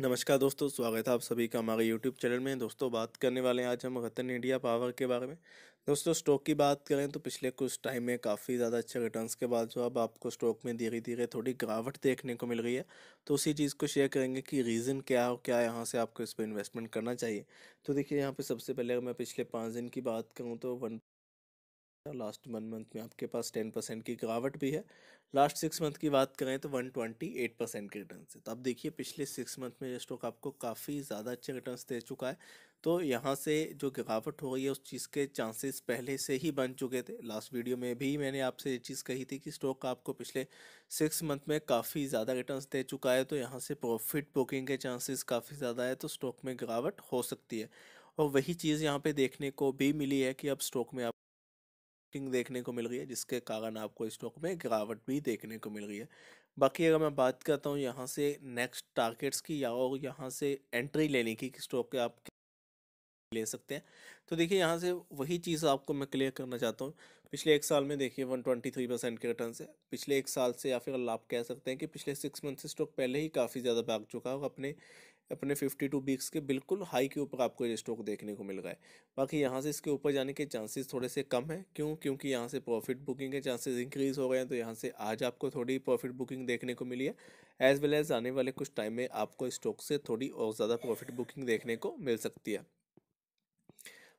नमस्कार दोस्तों स्वागत है आप सभी का हमारे यूट्यूब चैनल में दोस्तों बात करने वाले हैं आज हम रतन इंडिया पावर के बारे में दोस्तों स्टॉक की बात करें तो पिछले कुछ टाइम में काफ़ी ज़्यादा अच्छे रिटर्न्स के बाद जो अब आपको स्टॉक में धीरे धीरे थोड़ी गिरावट देखने को मिल रही है तो उसी चीज़ को शेयर करेंगे कि रीज़न क्या हो क्या यहाँ से आपको इस पर इन्वेस्टमेंट करना चाहिए तो देखिए यहाँ पर सबसे पहले अगर मैं पिछले पाँच दिन की बात करूँ तो वन लास्ट वन मंथ में आपके पास टेन परसेंट की गिरावट भी है लास्ट सिक्स मंथ की बात करें तो वन ट्वेंटी एट परसेंट के रिटर्न से तो आप देखिए पिछले सिक्स मंथ में ये स्टॉक आपको काफ़ी ज़्यादा अच्छे रिटर्न दे चुका है तो यहाँ से जो गिरावट हो गई है उस चीज़ के चांसेस पहले से ही बन चुके थे लास्ट वीडियो में भी मैंने आपसे ये चीज़ कही थी कि स्टॉक आपको पिछले सिक्स मंथ में काफ़ी ज़्यादा रिटर्न दे चुका है तो यहाँ से प्रॉफिट बुकिंग के चांसेस काफ़ी ज़्यादा है तो स्टॉक में गिरावट हो सकती है और वही चीज़ यहाँ पे देखने को भी मिली है कि अब स्टॉक में आप किंग देखने को मिल रही है जिसके कारण आपको स्टॉक में गिरावट भी देखने को मिल रही है बाकी अगर मैं बात करता हूँ यहाँ से नेक्स्ट टारगेट्स की या और यहाँ से एंट्री लेने की स्टॉक के आप ले सकते हैं तो देखिए यहाँ से वही चीज़ आपको मैं क्लियर करना चाहता हूँ पिछले एक साल में देखिए वन ट्वेंटी थ्री परसेंट के रिटर्न से पिछले एक साल से या फिर आप कह सकते हैं कि पिछले सिक्स मंथ से स्टॉक पहले ही काफ़ी ज़्यादा भाग चुका है और अपने अपने फिफ्टी टू बीक्स के बिल्कुल हाई के ऊपर आपको ये स्टॉक देखने को मिल रहा है बाकी यहाँ से इसके ऊपर जाने के चांसेस थोड़े से कम है क्यों क्योंकि यहाँ से प्रॉफिट बुकिंग के चांसेस इंक्रीज़ हो गए हैं तो यहाँ से आज आपको थोड़ी प्रॉफिट बुकिंग देखने को मिली है एज वेल एज़ आने वाले कुछ टाइम में आपको स्टॉक से थोड़ी और ज़्यादा प्रॉफिट बुकिंग देखने को मिल सकती है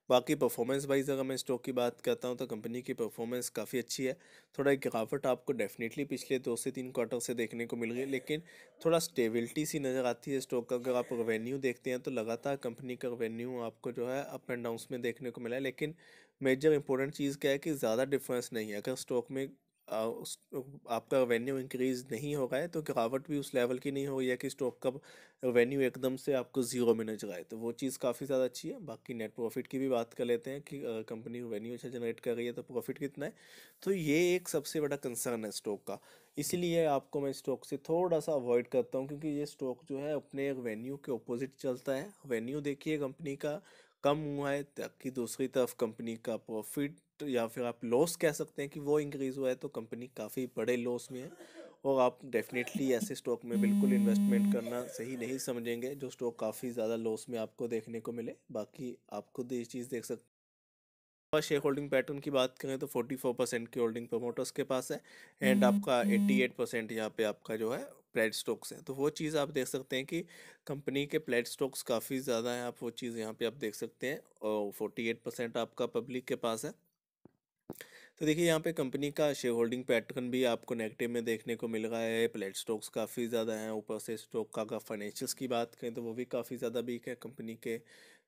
बाकी परफॉर्मेंस वाइज अगर मैं स्टॉक की बात करता हूँ तो कंपनी की परफॉर्मेंस काफ़ी अच्छी है थोड़ा एक गिरावट आपको डेफिनेटली पिछले दो से तीन क्वार्टर से देखने को मिल गई लेकिन थोड़ा स्टेबिलिटी सी नज़र आती है स्टॉक का अगर आप रेवेन्यू देखते हैं तो लगातार कंपनी का रेवेन्यू आपको जो है अप एंड डाउन में देखने को मिला है लेकिन मेजर इंपॉर्टेंट चीज़ क्या है कि ज़्यादा डिफरेंस नहीं है अगर स्टॉक में उस आपका रेवेन्यू इंक्रीज़ नहीं हो रहा है तो गिरावट भी उस लेवल की नहीं हो रही है कि स्टॉक का रेवेन्यू एकदम से आपको ज़ीरो में नजर आए तो वो चीज़ काफ़ी ज़्यादा अच्छी है बाकी नेट प्रॉफिट की भी बात कर लेते हैं कि कंपनी रेवेन्यू अच्छा जनरेट कर रही है तो प्रॉफिट कितना है तो ये एक सबसे बड़ा कंसर्न है स्टॉक का इसीलिए आपको मैं स्टॉक से थोड़ा सा अवॉइड करता हूँ क्योंकि ये स्टॉक जो है अपने रेवेन्यू के अपोजिट चलता है रेवेन्यू देखिए कंपनी का कम हुआ है ताकि दूसरी तरफ कंपनी का प्रॉफिट तो या फिर आप लॉस कह सकते हैं कि वो इंक्रीज़ हुआ है तो कंपनी काफ़ी बड़े लॉस में है और आप डेफिनेटली ऐसे स्टॉक में बिल्कुल इन्वेस्टमेंट करना सही नहीं समझेंगे जो स्टॉक काफ़ी ज़्यादा लॉस में आपको देखने को मिले बाकी आप खुद ये चीज़ देख सकते हैं शेयर होल्डिंग पैटर्न की बात करें तो फोर्टी फोर परसेंट की होल्डिंग प्रमोटर्स के पास है एंड आपका एट्टी एट परसेंट यहाँ पर आपका जो है प्लेट स्टॉक्स हैं तो वो चीज़ आप देख सकते हैं कि कंपनी के प्लेट स्टॉक्स काफ़ी ज़्यादा हैं आप वो चीज़ यहाँ पे आप देख सकते हैं और एट परसेंट आपका पब्लिक के पास है तो देखिए यहाँ पे कंपनी का शेयर होल्डिंग पैटर्न भी आपको नेगेटिव में देखने को मिल रहा है प्लेट स्टॉक्स काफ़ी ज़्यादा हैं ऊपर से स्टॉक का अगर फाइनेंशियल्स की बात करें तो वो भी काफ़ी ज़्यादा वीक है कंपनी के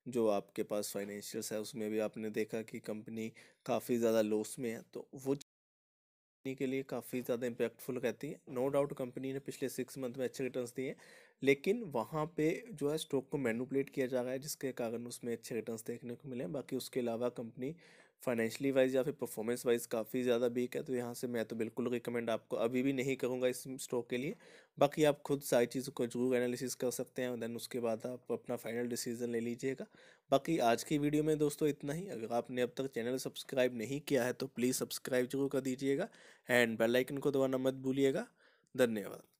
जो आपके पास फाइनेंशियल्स है उसमें भी आपने देखा कि कंपनी काफ़ी ज़्यादा लॉस में है तो वो कंपनी के लिए काफ़ी ज़्यादा इम्पैक्टफुल रहती है नो डाउट कंपनी ने पिछले सिक्स मंथ में अच्छे रिटर्न्स दिए लेकिन वहाँ पे जो है स्टॉक को मैनुपलेट किया जा रहा है जिसके कारण उसमें अच्छे रिटर्न्स देखने को मिले बाकी उसके अलावा कंपनी फाइनेंशियली वाइज या फिर परफॉर्मेंस वाइज काफ़ी ज़्यादा वीक है तो यहाँ से मैं तो बिल्कुल रिकमेंड आपको अभी भी नहीं करूँगा इस स्टॉक के लिए बाकी आप खुद सारी चीज़ों को जरूर एनालिसिस कर सकते हैं दैन उसके बाद आप अपना फाइनल डिसीजन ले लीजिएगा बाकी आज की वीडियो में दोस्तों इतना ही अगर आपने अब तक चैनल सब्सक्राइब नहीं किया है तो प्लीज़ सब्सक्राइब जरूर कर दीजिएगा एंड बेलाइकन को दबाना मत भूलिएगा धन्यवाद